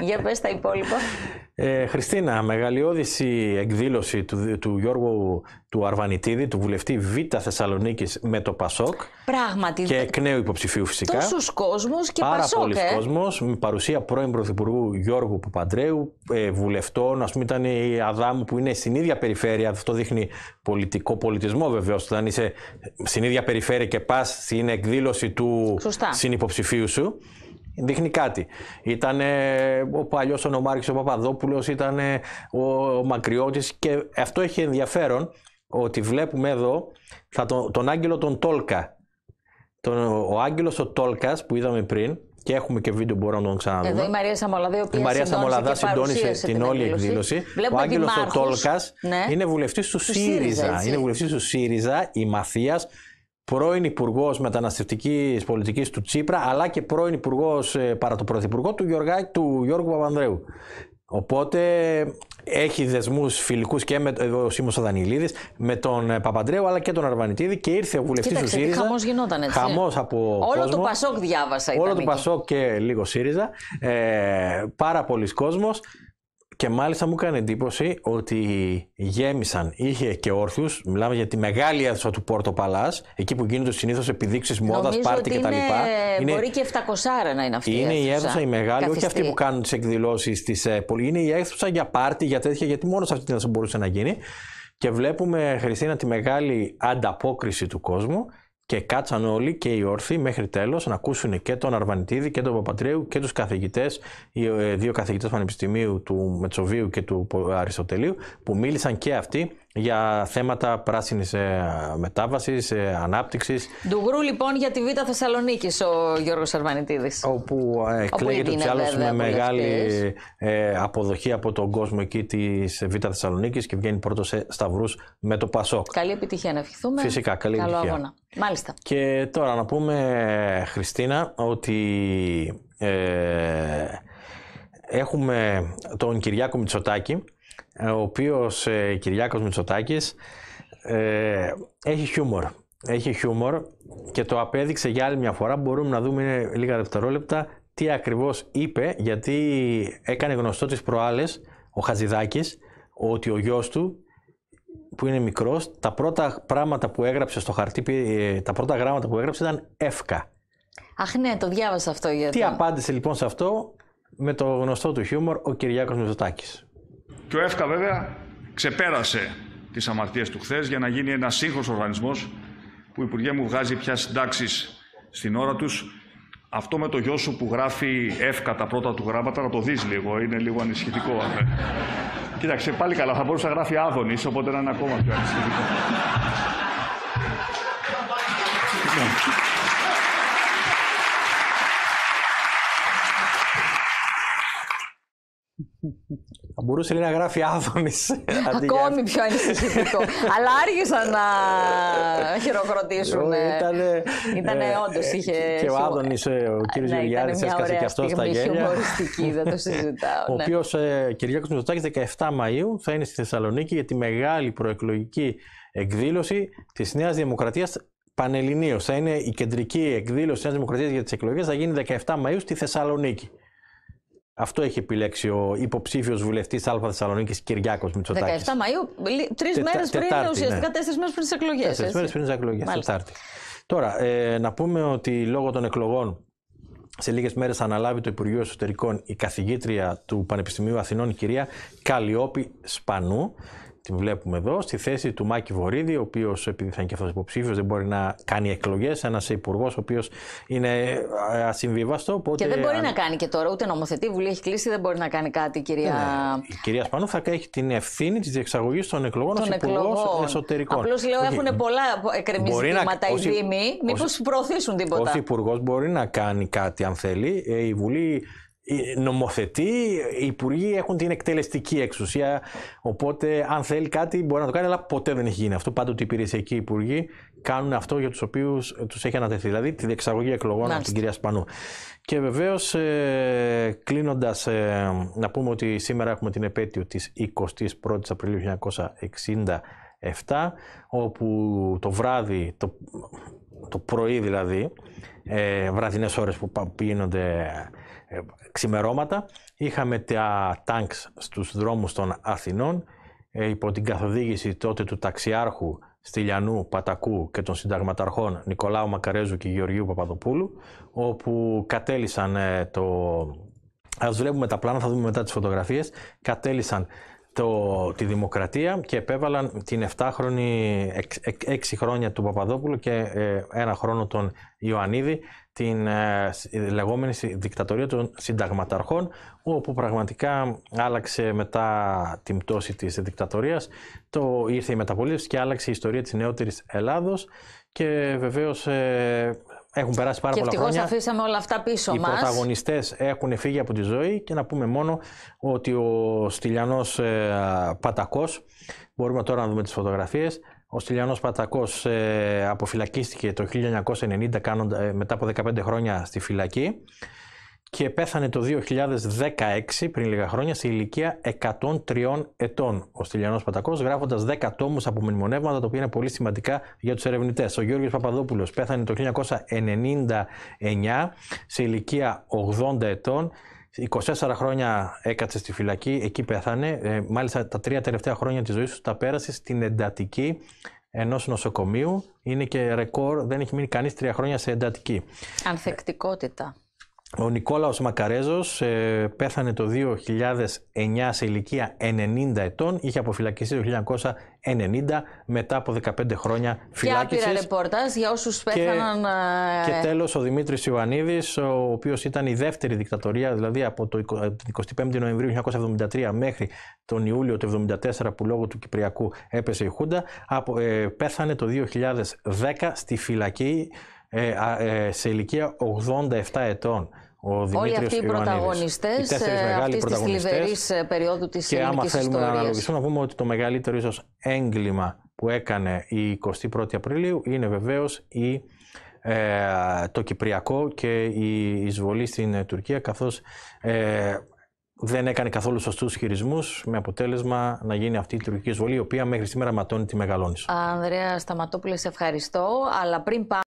Για πες τα υπόλοιπα. Ε, Χριστίνα, μεγαλειώδηση εκδήλωση του, του Γιώργου του Αρβανιτίδη, του βουλευτή Β Θεσσαλονίκης με το ΠΑΣΟΚ. Πράγματι. Και εκ νέου υποψηφίου φυσικά. Τόσους κόσμους και Πάρα ΠΑΣΟΚ. Πάρα ε? κόσμος, με παρουσία πρώην Πρωθυπουργού Γιώργου Παπαντρέου, ε, βουλευτών, Ας πούμε ήταν η Αδάμου που είναι στην ίδια περιφέρεια, αυτό δείχνει πολιτικό πολιτισμό βεβαίως, όταν είσαι στην ίδια περιφέρεια και πας στην εκδήλωση του Σωστά. συνυποψηφίου σου δείχνει κάτι. Ήταν ο παλιός ο ο Παπαδόπουλος, ήταν ο, Μακριότη. και αυτό έχει ενδιαφέρον ότι βλέπουμε εδώ θα τον, τον Άγγελο τον Τόλκα. Τον, ο Άγγελος ο Τόλκας, που είδαμε πριν και έχουμε και βίντεο μπορώ να τον ξαναδούμε. Εδώ η Μαρία Σαμολαδά, η, η Μαρία Σαμολαδά συντόνισε την, την όλη εκδήλωση. Βλέπουμε ο Άγγελος ο Τόλκας ναι. είναι βουλευτής του, ΣΥΡΙΖΑ. ΣΥΡΙΖΑ είναι βουλευτής του ΣΥΡΙΖΑ, η Μαθία, πρώην Υπουργός Μεταναστευτικής Πολιτικής του Τσίπρα, αλλά και πρώην Υπουργός ε, παρά το Πρωθυπουργό του, Γιωργά, του Γιώργου Παπανδρέου. Οπότε έχει δεσμούς φιλικούς και με ε, ο Σίμω Αδανιλίδη, με τον ε, Παπαντρέου αλλά και τον Αρβανιτίδη και ήρθε ο βουλευτής του ΣΥΡΙΖΑ. Χαμός γινόταν έτσι. Χαμός από. Όλο κόσμο, το Πασόκ διάβασα. Όλο το Πασόκ και λίγο ΣΥΡΙΖΑ. πάρα πολλοί κόσμος και μάλιστα μου έκανε εντύπωση ότι γέμισαν, είχε και όρθιους. Μιλάμε για τη μεγάλη αίθουσα του Πόρτο Παλάς, εκεί που γίνονται συνήθως επιδείξεις μόδας, πάρτι κτλ. Είναι... Μπορεί και 700 να είναι αυτή. Είναι η αίθουσα η μεγάλη, Καθιστή. όχι αυτή που κάνουν τις εκδηλώσεις της ε, πόλη. Είναι η αίθουσα για πάρτι, για τέτοια, γιατί μόνο σε αυτή την αίθουσα μπορούσε να γίνει. Και βλέπουμε, Χριστίνα, τη μεγάλη ανταπόκριση του κόσμου και κάτσαν όλοι και οι όρθιοι μέχρι τέλος να ακούσουν και τον Αρβανιτίδη και τον Παπατρίου και τους καθηγητές, οι ε, δύο καθηγητές πανεπιστημίου του Μετσοβίου και του Αριστοτελείου που μίλησαν και αυτοί για θέματα πράσινης ε, μετάβασης, ε, ανάπτυξης. Ντουγρού λοιπόν για τη Β' Θεσσαλονίκη ο Γιώργος Αρβανιτίδη. Όπου εκλέγεται ούτω ή με μεγάλη ε, αποδοχή από τον κόσμο εκεί της Β' Θεσσαλονίκης και βγαίνει πρώτος σε σταυρούς με το Πασόκ. Καλή επιτυχία να ευχηθούμε. Φυσικά, καλή Καλό επιτυχία. Αγώνα. Μάλιστα. Και τώρα να πούμε, Χριστίνα, ότι. έχουμε τον Κυριάκο Μητσοτάκη, ε, ο οποίος ε, Κυριάκος Μητσοτάκης ε, έχει χιούμορ. Έχει χιούμορ και το απέδειξε για άλλη μια φορά. Μπορούμε να δούμε λίγα δευτερόλεπτα τι ακριβώς είπε, γιατί έκανε γνωστό τις προάλλες ο Χαζιδάκης ότι ο γιος του που είναι μικρός, τα πρώτα πράγματα που έγραψε στο χαρτί, ε, τα πρώτα γράμματα που έγραψε ήταν εύκα. Αχ ναι, το διάβασα αυτό. Τι απάντησε λοιπόν σε αυτό με το γνωστό του χιούμορ ο Κυριάκος Μητσοτάκης. Και ο ΕΦΚΑ βέβαια ξεπέρασε τις αμαρτίες του χθες για να γίνει ένας σύγχρονος οργανισμός που η Υπουργέ μου βγάζει πια συντάξεις στην ώρα τους. Αυτό με το γιο σου που γράφει ΕΦΚΑ τα πρώτα του γράμματα να το δεις λίγο, είναι λίγο ανησυχητικό. Κοίταξε, πάλι καλά, θα μπορούσε να γράφει Άδωνης, οπότε να είναι ακόμα πιο ανησυχητικό. Λοιπόν. Θα μπορούσε να γράφει Άδωνης. Ακόμη πιο ανησυχητικό. Αλλά άργησαν να χειροκροτήσουν. Ήτανε, ήτανε ε, όντως είχε. Και ο Άδωνης, ε, ο κύριος ναι, Γεωργιάδη, έσκασε και αυτός στα γέλια. δεν το συζητάω. ο ναι. οποίος ε, Κυριάκος Μητσοτάκης 17 Μαου θα είναι στη Θεσσαλονίκη για τη μεγάλη προεκλογική εκδήλωση της Νέας Δημοκρατίας Πανελληνίως. Θα είναι η κεντρική εκδήλωση της Νέας Δημοκρατίας για τις εκλογές, θα γίνει 17 Μαου στη Θεσσαλονίκη. Αυτό έχει επιλέξει ο υποψήφιος βουλευτής Α Θεσσαλονίκης Κυριάκος Μητσοτάκης. 17 Μαΐου, τρει μέρες πριν, ουσιαστικά ναι. τέσσερις μέρες πριν τις εκλογές. Τέσσερις μέρες πριν τις εκλογές, Τετάρτη. Τώρα, ε, να πούμε ότι λόγω των εκλογών σε λίγες μέρες αναλάβει το Υπουργείο Εσωτερικών η καθηγήτρια του Πανεπιστημίου Αθηνών, η κυρία Καλλιόπη Σπανού, την βλέπουμε εδώ, στη θέση του Μάκη Βορύδη, ο οποίος επειδή θα είναι και αυτός υποψήφιος, δεν μπορεί να κάνει εκλογές. Ένας υπουργός, ο οποίος είναι ε, ασυμβίβαστο. Οπότε και δεν μπορεί να κάνει και τώρα, ούτε νομοθετή βουλή έχει κλείσει, δεν μπορεί να κάνει κάτι, κυρία. Ναι, η κυρία Σπανού θα έχει την ευθύνη της διεξαγωγής των εκλογών ως υπουργό εσωτερικών. Απλώς λέω, έχουν πολλά εκκρεμή ζητήματα οι Δήμοι. Μήπως προωθήσουν τίποτα. Ο υπουργός μπορεί να κάνει κάτι, αν θέλει. Ε, η Βουλή ε, νομοθετεί, οι υπουργοί έχουν την εκτελεστική εξουσία. Οπότε, αν θέλει κάτι, μπορεί να το κάνει, αλλά ποτέ δεν έχει γίνει αυτό. Πάντοτε οι υπηρεσιακοί υπουργοί κάνουν αυτό για τους οποίους ε, τους έχει ανατεθεί. Δηλαδή, τη διεξαγωγή εκλογών από την κυρία Σπανού. Και βεβαίως, ε, κλείνοντας, ε, να πούμε ότι σήμερα έχουμε την επέτειο της 21η Απριλίου 1967, όπου το βράδυ, το, το πρωί δηλαδή, ε, βραδινές ώρες που πίνονται ξημερώματα. Είχαμε τα τάγκ στους δρόμους των Αθηνών ε, υπό την καθοδήγηση τότε του ταξιάρχου Στυλιανού Πατακού και των συνταγματαρχών Νικολάου Μακαρέζου και Γεωργίου Παπαδοπούλου όπου κατέλησαν ε, το... Ας βλέπουμε τα πλάνα, θα δούμε μετά τις φωτογραφίες. Κατέλησαν το, τη δημοκρατία και επέβαλαν την 7χρονη, 6 χρόνια του Παπαδόπουλου και ε, ένα χρόνο τον Ιωαννίδη, την ε, ε, λεγόμενη δικτατορία των συνταγματαρχών, όπου πραγματικά άλλαξε μετά την πτώση της δικτατορίας, το ήρθε η μεταπολίτευση και άλλαξε η ιστορία της νεότερης Ελλάδος και βεβαίως έχουν περάσει πάρα πολλά χρόνια. Και αφήσαμε όλα αυτά πίσω μα. Οι πρωταγωνιστές έχουν φύγει από τη ζωή και να πούμε μόνο ότι ο Στυλιανός ε, Πατακός, μπορούμε τώρα να δούμε τις φωτογραφίες. Ο Στυλιανός Πατακός ε, αποφυλακίστηκε το 1990 κάνοντα, ε, μετά από 15 χρόνια στη φυλακή και πέθανε το 2016, πριν λίγα χρόνια, σε ηλικία 103 ετών. Ο Στυλιανός Πατακός γράφοντας 10 τόμους από μνημονεύματα, τα οποία είναι πολύ σημαντικά για τους ερευνητές. Ο Γιώργος Παπαδόπουλος πέθανε το 1999, σε ηλικία 80 ετών, 24 χρόνια έκατσε στη φυλακή, εκεί πέθανε. Ε, μάλιστα τα τρία τελευταία χρόνια της ζωής του τα πέρασε στην εντατική ενός νοσοκομείου. Είναι και ρεκόρ, δεν έχει μείνει κανείς τρία χρόνια σε εντατική. Ανθεκτικότητα. Ο Νικόλαος Μακαρέζος ε, πέθανε το 2009 σε ηλικία 90 ετών. Είχε αποφυλακιστεί το 1990 μετά από 15 χρόνια φυλάκισης. Και άπειρα ρεπορτάζ για όσους πέθαναν... Και, ε, και τέλος ο Δημήτρης Ιωαννίδης, ο οποίος ήταν η δεύτερη δικτατορία, δηλαδή από το 25 ε, Νοεμβρίου 1973 μέχρι τον Ιούλιο του 1974 που λόγω του Κυπριακού έπεσε η Χούντα, πέθανε το 2010 στη φυλακή ε, ε, σε ηλικία 87 ετών. Ο Όλοι αυτοί οι πρωταγωνιστέ αυτής της θλιβερή περίοδου της ιστορία. Και άμα θέλουμε ιστορίας. να αναλογιστούμε, να πούμε ότι το μεγαλύτερο ίσως έγκλημα που έκανε η 21η Απριλίου είναι βεβαίως ε, το Κυπριακό και η εισβολή στην ε, Τουρκία καθώς ε, δεν έκανε καθόλου σωστούς χειρισμούς με αποτέλεσμα να γίνει αυτή η τουρκική εισβολή η οποία μέχρι σήμερα ματώνει τη μεγαλώνεις. Ανδρέα Σταματόπουλε, σε ευχαριστώ. Αλλά πριν πάμε...